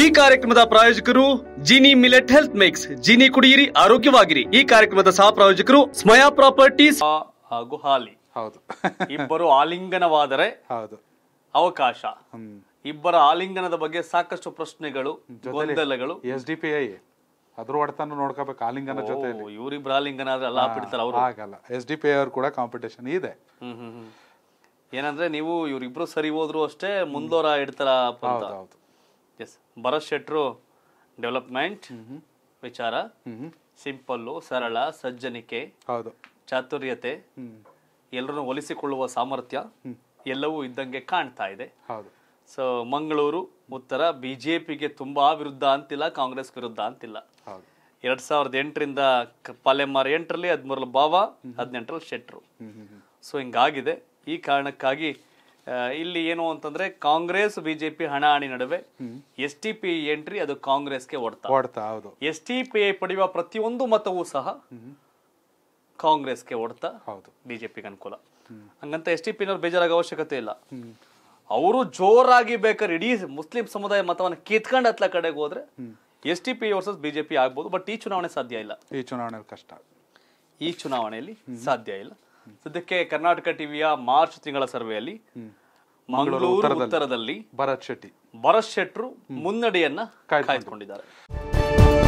ಈ ಕಾರ್ಯಕ್ರಮದ ಪ್ರಾಯೋಜಕರು Gini millet health mix Gini ಕುಡಿಯಿರಿ ಆರೋಗ್ಯವಾಗಿರಿ ಈ ಕಾರ್ಯಕ್ರಮದ ಸಹ ಪ್ರಾಯೋಜಕರು ಸ್ಮಯಾ ಪ್ರಾಪರ್ಟೀಸ್ ಹಾಗೂ ಹಾಲಿ ಹೌದು ಇಬ್ಬರು ಆಲಿಂಗನವಾದರೆ ಹೌದು ಅವಕಾಶ ಇಬ್ಬರ ಆಲಿಂಗನದ ಬಗ್ಗೆ ಸಾಕಷ್ಟು ಪ್ರಶ್ನೆಗಳು ಗೊಂದಲಗಳು ಎಸ್ ಡಿ ಅದ್ರ ಒಡತನ ನೋಡ್ಕೋಬೇಕು ಆಲಿಂಗನ ಜೊತೆ ಇವ್ರಿಬ್ರ ಆಲಿಂಗನ ಆದ್ರೆ ಅಲ್ಲ ಬಿಡ್ತಾರೆ ಅವರು ಆಗಲ್ಲ ಎಸ್ ಡಿ ಅವ್ರು ಕೂಡ ಕಾಂಪಿಟೇಷನ್ ಇದೆ ಏನಂದ್ರೆ ನೀವು ಇವ್ರಿಬ್ರು ಸರಿ ಹೋದ್ರು ಅಷ್ಟೇ ಮುಂದೋರ ಇಡ್ತಾರ ಹೌದು ಎಸ್ ಭರತ್ ಶೆಟ್ರು ಡೆವಲಪ್ಮೆಂಟ್ ವಿಚಾರ ಸಿಂಪಲ್ಲು ಸರಳ ಸಜ್ಜನಿಕೆ ಹೌದು ಚಾತುರ್ಯತೆ ಎಲ್ಲರನ್ನು ಒಲಿಸಿಕೊಳ್ಳುವ ಸಾಮರ್ಥ್ಯ ಎಲ್ಲವೂ ಇದ್ದಂಗೆ ಕಾಣ್ತಾ ಇದೆ ಹೌದು ಸೊ ಮಂಗಳೂರು ಉತ್ತರ ಬಿ ಜೆ ಪಿಗೆ ತುಂಬಾ ವಿರುದ್ಧ ಅಂತಿಲ್ಲ ಕಾಂಗ್ರೆಸ್ ವಿರುದ್ಧ ಅಂತಿಲ್ಲ ಎರಡ್ ಸಾವಿರದ ಎಂಟರಿಂದ ಪಾಲೆಮಾರ್ ಎಂಟರಲ್ಲಿ ಹದಿಮೂರಲ್ಲಿ ಬಾವ ಹದಿನೆಂಟರಲ್ಲಿ ಶೆಟ್ರು ಸೊ ಹಿಂಗಾಗಿದೆ ಈ ಕಾರಣಕ್ಕಾಗಿ ಇಲ್ಲಿ ಏನು ಅಂತಂದ್ರೆ ಕಾಂಗ್ರೆಸ್ ಬಿಜೆಪಿ ಹಣಿ ನಡುವೆ ಎಸ್ ಟಿ ಪಿ ಎಂಟ್ರಿ ಅದು ಕಾಂಗ್ರೆಸ್ಗೆ ಓಡ್ತಾ ಹೌದು ಎಸ್ ಟಿ ಪಿ ಪಡೆಯುವ ಪ್ರತಿಯೊಂದು ಮತವೂ ಸಹ ಕಾಂಗ್ರೆಸ್ಗೆ ಓಡ್ತಾ ಹೌದು ಬಿಜೆಪಿಗೆ ಅನುಕೂಲ ಹಂಗಂತ ಎಸ್ ಟಿ ಪಿ ಬೇಜಾರಾಗೋ ಅವಶ್ಯಕತೆ ಇಲ್ಲ ಅವರು ಜೋರಾಗಿ ಬೇಕಾದ್ರೆ ಇಡೀ ಮುಸ್ಲಿಂ ಸಮುದಾಯ ಮತವನ್ನು ಕಿತ್ಕೊಂಡು ಹತ್ಲ ಕಡೆಗೆ ಹೋದ್ರೆ S T P versus BJP ಆಗ್ಬೋದು ಬಟ್ ಈ ಚುನಾವಣೆ ಸಾಧ್ಯ ಇಲ್ಲ ಈ ಚುನಾವಣೆ ಕಷ್ಟ ಈ ಚುನಾವಣೆಯಲ್ಲಿ ಸಾಧ್ಯ ಇಲ್ಲ ಸದ್ಯಕ್ಕೆ ಕರ್ನಾಟಕ ಟಿವಿಯ ಮಾರ್ಚ್ ತಿಂಗಳ ಸರ್ವೆಯಲ್ಲಿ ಮಂಗಳೂರು ಉತ್ತರದಲ್ಲಿ ಭರತ್ ಶೆಟ್ಟಿ ಭರತ್ ಶೆಟ್ರು ಮುನ್ನಡೆಯನ್ನ ಕಾಯ್ದುಕೊಂಡಿದ್ದಾರೆ